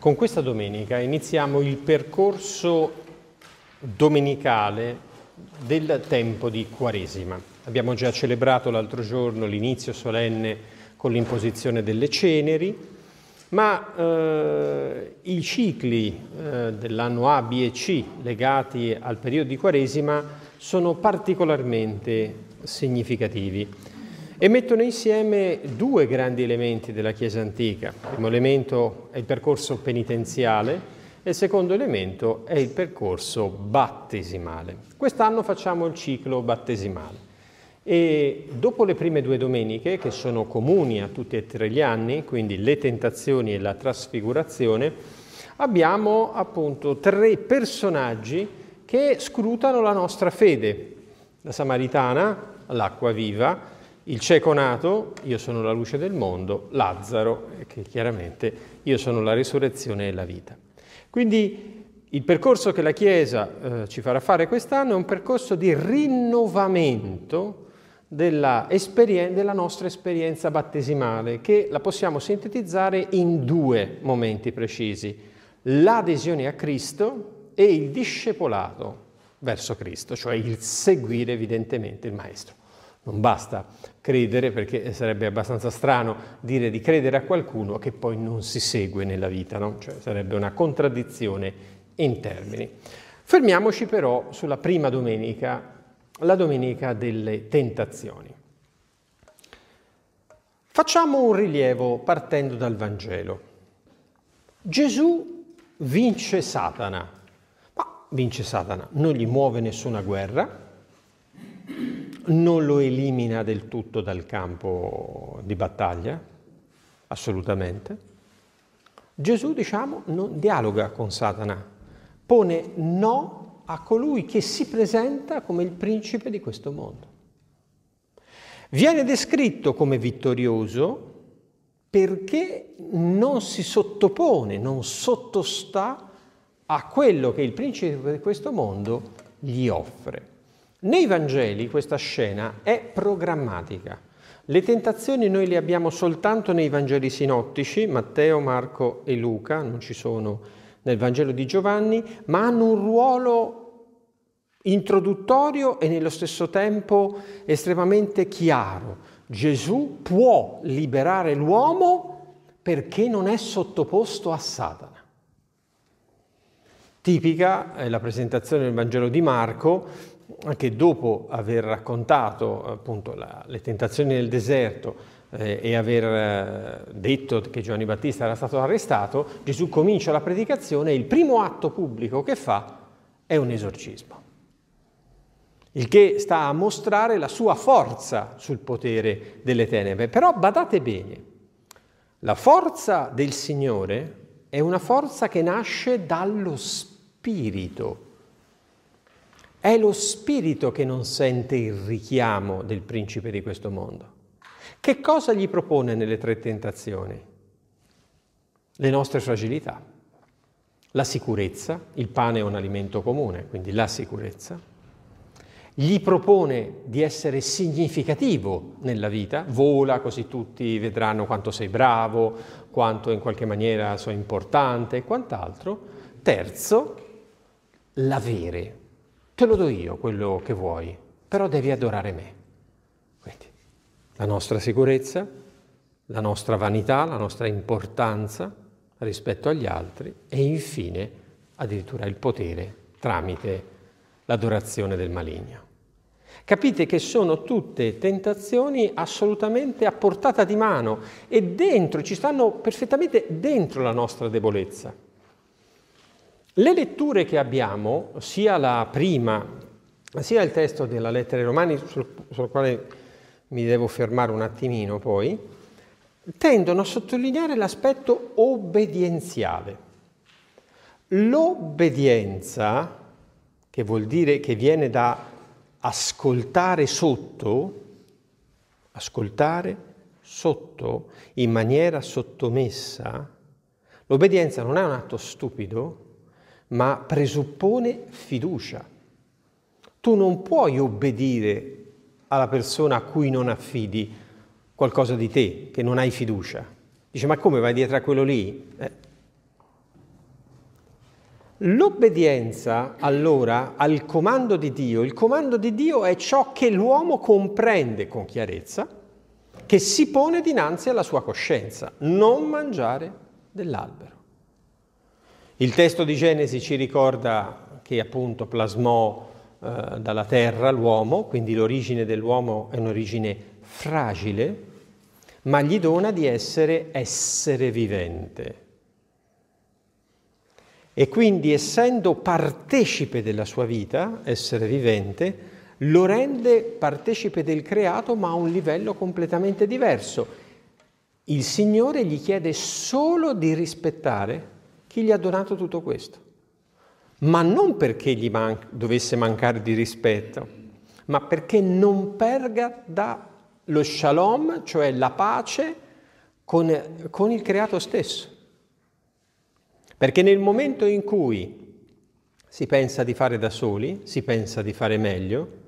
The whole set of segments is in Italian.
Con questa domenica iniziamo il percorso domenicale del tempo di Quaresima. Abbiamo già celebrato l'altro giorno l'inizio solenne con l'imposizione delle ceneri, ma eh, i cicli eh, dell'anno A, B e C legati al periodo di Quaresima sono particolarmente significativi e mettono insieme due grandi elementi della Chiesa antica. Il primo elemento è il percorso penitenziale e il secondo elemento è il percorso battesimale. Quest'anno facciamo il ciclo battesimale e dopo le prime due domeniche, che sono comuni a tutti e tre gli anni, quindi le tentazioni e la trasfigurazione, abbiamo appunto tre personaggi che scrutano la nostra fede, la Samaritana, l'acqua viva, il cieco nato, io sono la luce del mondo, Lazzaro, che chiaramente io sono la risurrezione e la vita. Quindi il percorso che la Chiesa eh, ci farà fare quest'anno è un percorso di rinnovamento della, della nostra esperienza battesimale, che la possiamo sintetizzare in due momenti precisi, l'adesione a Cristo e il discepolato verso Cristo, cioè il seguire evidentemente il Maestro. Non basta credere, perché sarebbe abbastanza strano dire di credere a qualcuno che poi non si segue nella vita, no? cioè sarebbe una contraddizione in termini. Fermiamoci però sulla prima domenica, la domenica delle tentazioni. Facciamo un rilievo partendo dal Vangelo. Gesù vince Satana, ma vince Satana, non gli muove nessuna guerra, non lo elimina del tutto dal campo di battaglia, assolutamente. Gesù, diciamo, non dialoga con Satana, pone no a colui che si presenta come il principe di questo mondo. Viene descritto come vittorioso perché non si sottopone, non sottostà a quello che il principe di questo mondo gli offre. Nei Vangeli questa scena è programmatica. Le tentazioni noi le abbiamo soltanto nei Vangeli sinottici, Matteo, Marco e Luca, non ci sono nel Vangelo di Giovanni, ma hanno un ruolo introduttorio e nello stesso tempo estremamente chiaro. Gesù può liberare l'uomo perché non è sottoposto a Satana. Tipica è la presentazione del Vangelo di Marco anche dopo aver raccontato appunto, la, le tentazioni nel deserto eh, e aver eh, detto che Giovanni Battista era stato arrestato, Gesù comincia la predicazione e il primo atto pubblico che fa è un esorcismo. Il che sta a mostrare la sua forza sul potere delle tenebre. Però badate bene, la forza del Signore è una forza che nasce dallo Spirito è lo spirito che non sente il richiamo del principe di questo mondo. Che cosa gli propone nelle tre tentazioni? Le nostre fragilità, la sicurezza, il pane è un alimento comune, quindi la sicurezza, gli propone di essere significativo nella vita, vola così tutti vedranno quanto sei bravo, quanto in qualche maniera sei importante e quant'altro. Terzo, l'avere, te lo do io quello che vuoi, però devi adorare me. Quindi la nostra sicurezza, la nostra vanità, la nostra importanza rispetto agli altri e infine addirittura il potere tramite l'adorazione del maligno. Capite che sono tutte tentazioni assolutamente a portata di mano e dentro, ci stanno perfettamente dentro la nostra debolezza. Le letture che abbiamo, sia la prima, sia il testo della lettera ai Romani, sul, sul quale mi devo fermare un attimino poi, tendono a sottolineare l'aspetto obbedienziale. L'obbedienza, che vuol dire che viene da ascoltare sotto, ascoltare sotto in maniera sottomessa, l'obbedienza non è un atto stupido, ma presuppone fiducia. Tu non puoi obbedire alla persona a cui non affidi qualcosa di te, che non hai fiducia. Dice, ma come vai dietro a quello lì? Eh. L'obbedienza allora al comando di Dio, il comando di Dio è ciò che l'uomo comprende con chiarezza, che si pone dinanzi alla sua coscienza, non mangiare dell'albero. Il testo di Genesi ci ricorda che appunto plasmò eh, dalla terra l'uomo, quindi l'origine dell'uomo è un'origine fragile, ma gli dona di essere essere vivente. E quindi essendo partecipe della sua vita, essere vivente, lo rende partecipe del creato ma a un livello completamente diverso. Il Signore gli chiede solo di rispettare chi gli ha donato tutto questo. Ma non perché gli man- dovesse mancare di rispetto, ma perché non perga dallo shalom, cioè la pace con, con il creato stesso. Perché nel momento in cui si pensa di fare da soli, si pensa di fare meglio,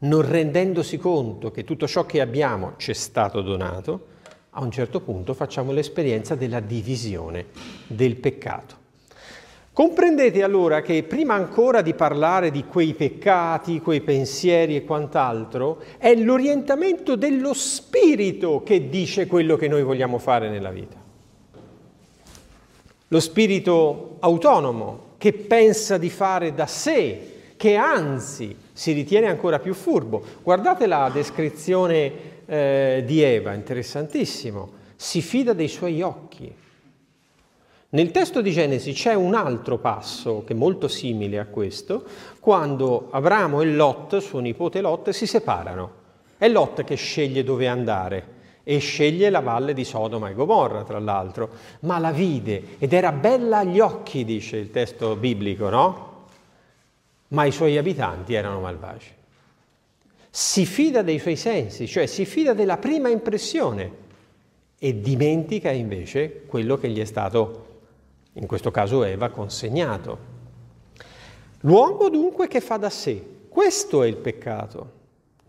non rendendosi conto che tutto ciò che abbiamo ci è stato donato, a un certo punto facciamo l'esperienza della divisione, del peccato. Comprendete allora che prima ancora di parlare di quei peccati, quei pensieri e quant'altro, è l'orientamento dello spirito che dice quello che noi vogliamo fare nella vita. Lo spirito autonomo che pensa di fare da sé, che anzi si ritiene ancora più furbo. Guardate la descrizione eh, di Eva, interessantissimo, si fida dei suoi occhi. Nel testo di Genesi c'è un altro passo che è molto simile a questo, quando Abramo e Lot, suo nipote Lot, si separano. È Lot che sceglie dove andare e sceglie la valle di Sodoma e Gomorra, tra l'altro, ma la vide ed era bella agli occhi, dice il testo biblico, no? Ma i suoi abitanti erano malvagi si fida dei suoi sensi, cioè si fida della prima impressione e dimentica invece quello che gli è stato, in questo caso Eva, consegnato. L'uomo dunque che fa da sé, questo è il peccato.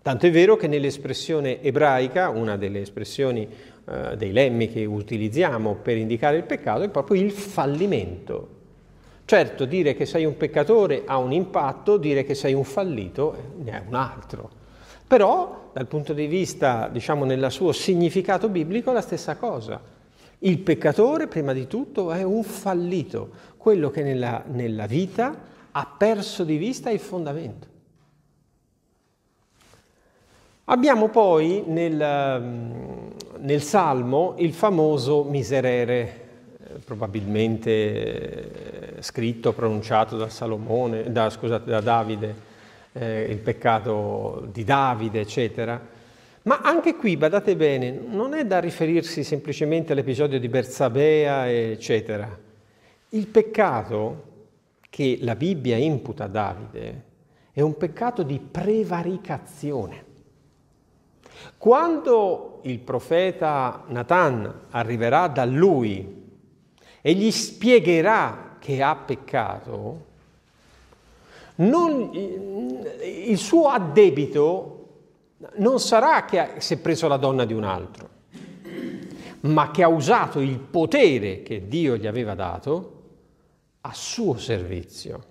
Tanto è vero che nell'espressione ebraica, una delle espressioni eh, dei lemmi che utilizziamo per indicare il peccato, è proprio il fallimento. Certo, dire che sei un peccatore ha un impatto, dire che sei un fallito eh, ne è un altro. Però dal punto di vista, diciamo, nel suo significato biblico è la stessa cosa. Il peccatore, prima di tutto, è un fallito, quello che nella, nella vita ha perso di vista il fondamento. Abbiamo poi nel, mm, nel Salmo il famoso miserere, eh, probabilmente eh, scritto, pronunciato da, Salomone, da, scusate, da Davide, eh, il peccato di Davide, eccetera. Ma anche qui, badate bene, non è da riferirsi semplicemente all'episodio di Bersabea, eccetera. Il peccato che la Bibbia imputa a Davide è un peccato di prevaricazione. Quando il profeta Natan arriverà da lui e gli spiegherà che ha peccato, non, il suo addebito non sarà che si è preso la donna di un altro, ma che ha usato il potere che Dio gli aveva dato a suo servizio.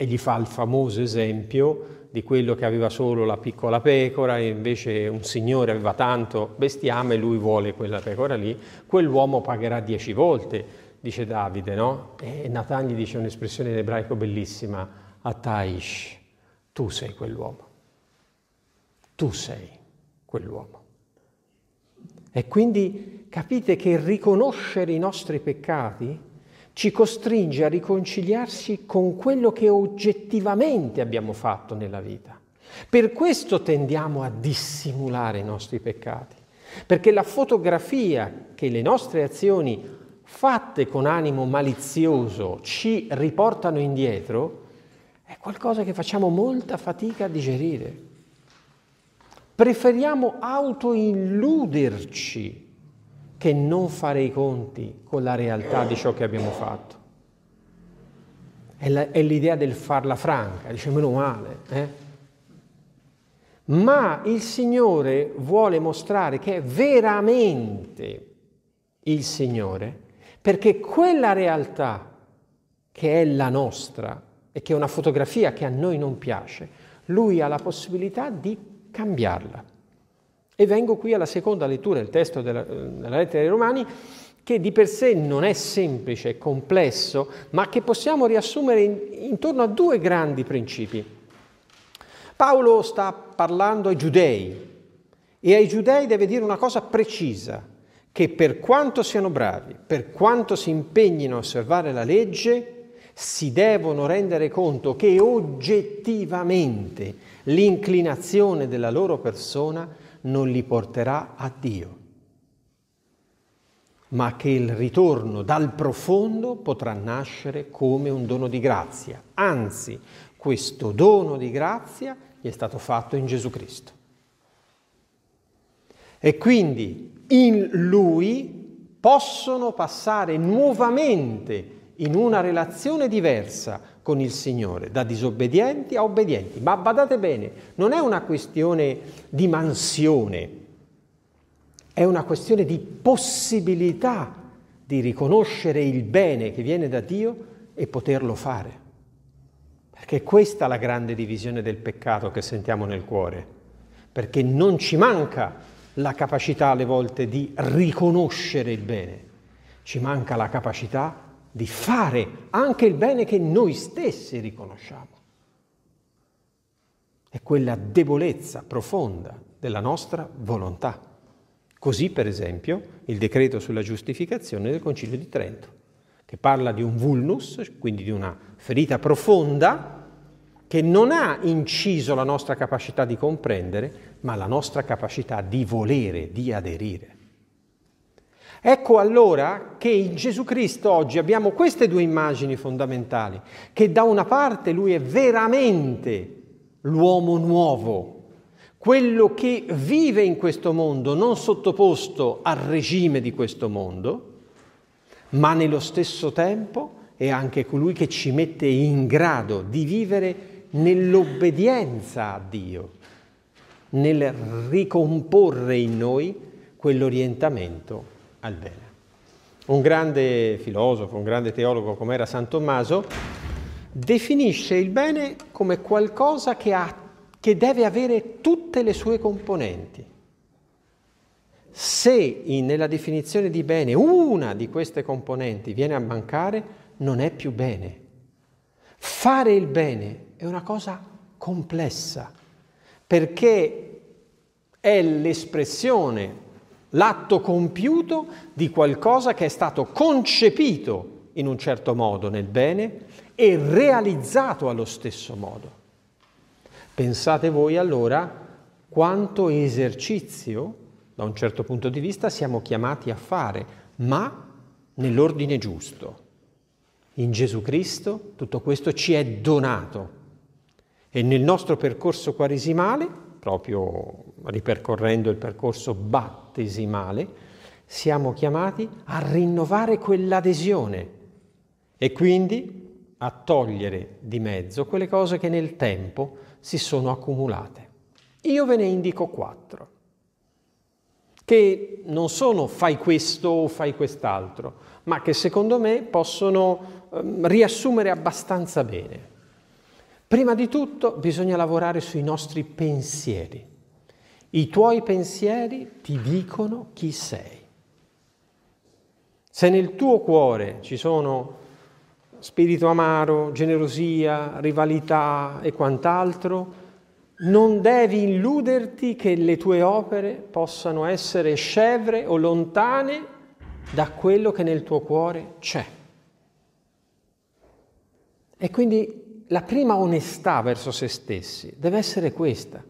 E gli fa il famoso esempio di quello che aveva solo la piccola pecora e invece un signore aveva tanto bestiame e lui vuole quella pecora lì, quell'uomo pagherà dieci volte, dice Davide, no? E Nathan gli dice un'espressione in ebraico bellissima, a Taish, tu sei quell'uomo, tu sei quell'uomo. E quindi capite che riconoscere i nostri peccati ci costringe a riconciliarsi con quello che oggettivamente abbiamo fatto nella vita. Per questo tendiamo a dissimulare i nostri peccati, perché la fotografia che le nostre azioni fatte con animo malizioso ci riportano indietro è qualcosa che facciamo molta fatica a digerire. Preferiamo autoilluderci che non fare i conti con la realtà di ciò che abbiamo fatto. È, la, è l'idea del farla franca, dice meno male. Eh? Ma il Signore vuole mostrare che è veramente il Signore, perché quella realtà che è la nostra e che è una fotografia che a noi non piace, lui ha la possibilità di cambiarla. E vengo qui alla seconda lettura del testo della, della lettera ai Romani, che di per sé non è semplice, è complesso, ma che possiamo riassumere in, intorno a due grandi principi. Paolo sta parlando ai giudei e ai giudei deve dire una cosa precisa, che per quanto siano bravi, per quanto si impegnino a osservare la legge, si devono rendere conto che oggettivamente l'inclinazione della loro persona non li porterà a Dio, ma che il ritorno dal profondo potrà nascere come un dono di grazia. Anzi, questo dono di grazia gli è stato fatto in Gesù Cristo. E quindi in Lui possono passare nuovamente in una relazione diversa con il Signore, da disobbedienti a obbedienti. Ma badate bene, non è una questione di mansione, è una questione di possibilità di riconoscere il bene che viene da Dio e poterlo fare. Perché questa è la grande divisione del peccato che sentiamo nel cuore, perché non ci manca la capacità alle volte di riconoscere il bene, ci manca la capacità di di fare anche il bene che noi stessi riconosciamo. È quella debolezza profonda della nostra volontà. Così, per esempio, il decreto sulla giustificazione del Concilio di Trento, che parla di un vulnus, quindi di una ferita profonda, che non ha inciso la nostra capacità di comprendere, ma la nostra capacità di volere, di aderire. Ecco allora che in Gesù Cristo oggi abbiamo queste due immagini fondamentali, che da una parte lui è veramente l'uomo nuovo, quello che vive in questo mondo, non sottoposto al regime di questo mondo, ma nello stesso tempo è anche colui che ci mette in grado di vivere nell'obbedienza a Dio, nel ricomporre in noi quell'orientamento al bene. Un grande filosofo, un grande teologo come era San Tommaso, definisce il bene come qualcosa che, ha, che deve avere tutte le sue componenti. Se in, nella definizione di bene una di queste componenti viene a mancare, non è più bene. Fare il bene è una cosa complessa, perché è l'espressione l'atto compiuto di qualcosa che è stato concepito in un certo modo nel bene e realizzato allo stesso modo. Pensate voi allora quanto esercizio, da un certo punto di vista, siamo chiamati a fare, ma nell'ordine giusto. In Gesù Cristo tutto questo ci è donato e nel nostro percorso quaresimale proprio ripercorrendo il percorso battesimale, siamo chiamati a rinnovare quell'adesione e quindi a togliere di mezzo quelle cose che nel tempo si sono accumulate. Io ve ne indico quattro, che non sono fai questo o fai quest'altro, ma che secondo me possono ehm, riassumere abbastanza bene. Prima di tutto bisogna lavorare sui nostri pensieri. I tuoi pensieri ti dicono chi sei. Se nel tuo cuore ci sono spirito amaro, generosia, rivalità e quant'altro, non devi illuderti che le tue opere possano essere scevre o lontane da quello che nel tuo cuore c'è. E quindi la prima onestà verso se stessi deve essere questa,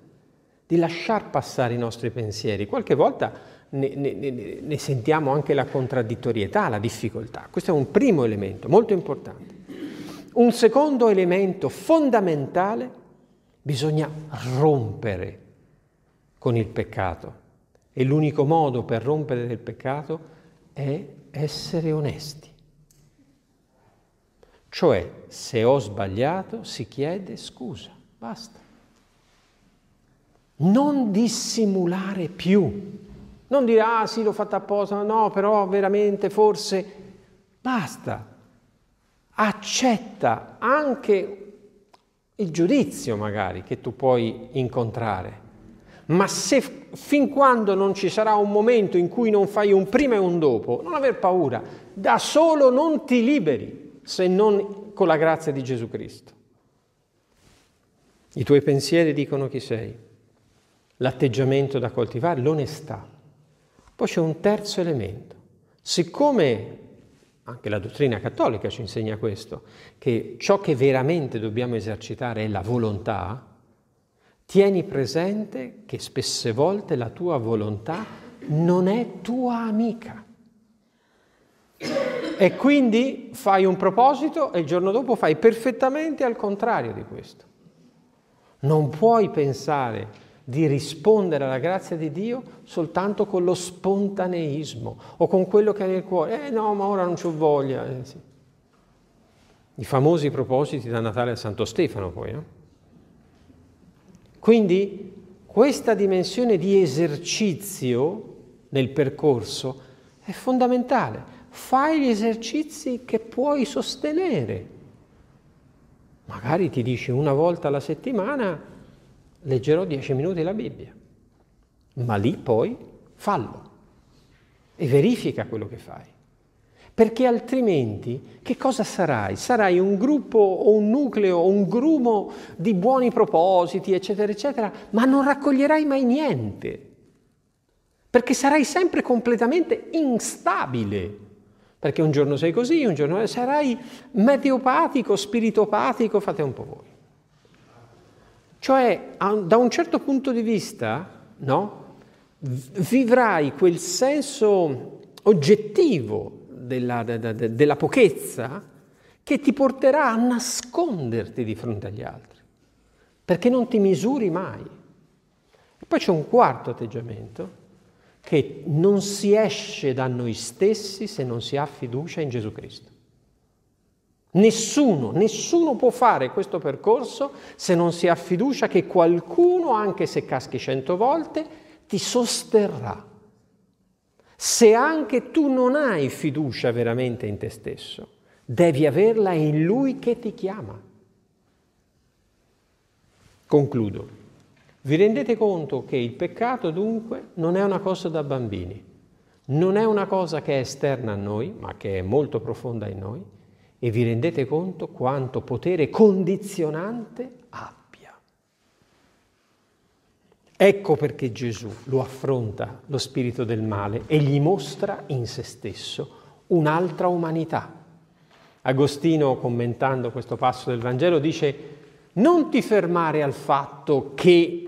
di lasciar passare i nostri pensieri. Qualche volta ne, ne, ne, sentiamo anche la contraddittorietà, la difficoltà. Questo è un primo elemento molto importante. Un secondo elemento fondamentale, bisogna rompere con il peccato. E l'unico modo per rompere del peccato è essere onesti. Cioè, se ho sbagliato, si chiede scusa, basta. Non dissimulare più. Non dire, ah sì, l'ho fatta apposta, no, però veramente, forse... Basta. Accetta anche il giudizio magari che tu puoi incontrare. Ma se fin quando non ci sarà un momento in cui non fai un prima e un dopo, non aver paura, da solo non ti liberi se non con la grazia di Gesù Cristo. I tuoi pensieri dicono chi sei, l'atteggiamento da coltivare, l'onestà. Poi c'è un terzo elemento. Siccome anche la dottrina cattolica ci insegna questo, che ciò che veramente dobbiamo esercitare è la volontà, tieni presente che spesse volte la tua volontà non è tua amica. E quindi fai un proposito e il giorno dopo fai perfettamente al contrario di questo. Non puoi pensare di rispondere alla grazia di Dio soltanto con lo spontaneismo o con quello che hai nel cuore. Eh no, ma ora non ho voglia. Eh, sì. I famosi propositi da Natale a Santo Stefano poi. No? Eh. Quindi questa dimensione di esercizio nel percorso è fondamentale fai gli esercizi che puoi sostenere. Magari ti dici una volta alla settimana leggerò dieci minuti la Bibbia, ma lì poi fallo e verifica quello che fai. Perché altrimenti che cosa sarai? Sarai un gruppo o un nucleo o un grumo di buoni propositi, eccetera, eccetera, ma non raccoglierai mai niente. Perché sarai sempre completamente instabile perché un giorno sei così, un giorno sarai meteopatico, spiritopatico, fate un po' voi. Cioè, da un certo punto di vista, no? Vivrai quel senso oggettivo della, della, della pochezza che ti porterà a nasconderti di fronte agli altri, perché non ti misuri mai. E poi c'è un quarto atteggiamento, che non si esce da noi stessi se non si ha fiducia in Gesù Cristo. Nessuno, nessuno può fare questo percorso se non si ha fiducia che qualcuno, anche se caschi cento volte, ti sosterrà. Se anche tu non hai fiducia veramente in te stesso, devi averla in Lui che ti chiama. Concludo. Vi rendete conto che il peccato dunque non è una cosa da bambini, non è una cosa che è esterna a noi, ma che è molto profonda in noi, e vi rendete conto quanto potere condizionante abbia. Ecco perché Gesù lo affronta, lo spirito del male, e gli mostra in se stesso un'altra umanità. Agostino, commentando questo passo del Vangelo, dice non ti fermare al fatto che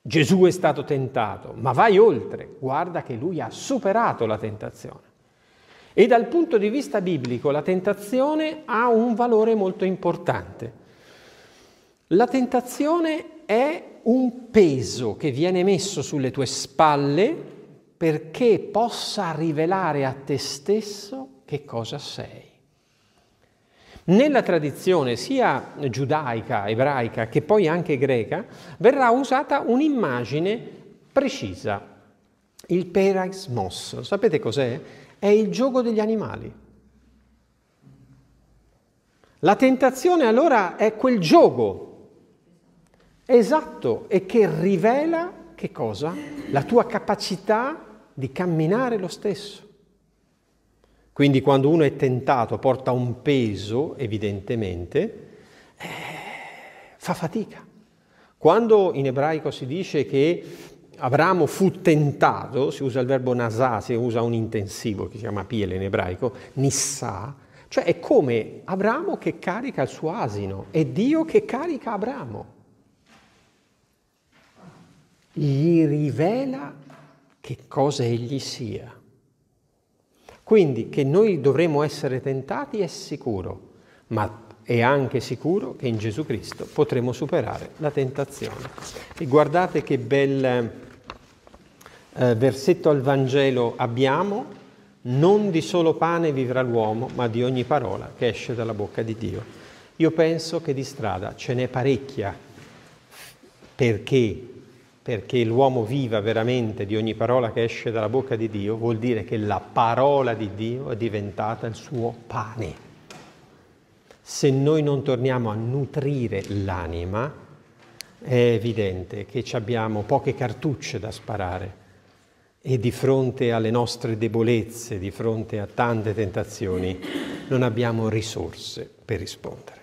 Gesù è stato tentato, ma vai oltre, guarda che lui ha superato la tentazione. E dal punto di vista biblico la tentazione ha un valore molto importante. La tentazione è un peso che viene messo sulle tue spalle perché possa rivelare a te stesso che cosa sei. Nella tradizione sia giudaica, ebraica che poi anche greca verrà usata un'immagine precisa, il peraismos. Sapete cos'è? È il gioco degli animali. La tentazione allora è quel gioco esatto e che rivela che cosa? La tua capacità di camminare lo stesso. Quindi quando uno è tentato, porta un peso, evidentemente, eh, fa fatica. Quando in ebraico si dice che Abramo fu tentato, si usa il verbo nasà, si usa un intensivo che si chiama piele in ebraico, nissà, cioè è come Abramo che carica il suo asino, è Dio che carica Abramo. Gli rivela che cosa egli sia. Quindi che noi dovremo essere tentati è sicuro, ma è anche sicuro che in Gesù Cristo potremo superare la tentazione. E guardate che bel eh, versetto al Vangelo abbiamo, non di solo pane vivrà l'uomo, ma di ogni parola che esce dalla bocca di Dio. Io penso che di strada ce n'è parecchia perché perché l'uomo viva veramente di ogni parola che esce dalla bocca di Dio, vuol dire che la parola di Dio è diventata il suo pane. Se noi non torniamo a nutrire l'anima, è evidente che abbiamo poche cartucce da sparare e di fronte alle nostre debolezze, di fronte a tante tentazioni, non abbiamo risorse per rispondere.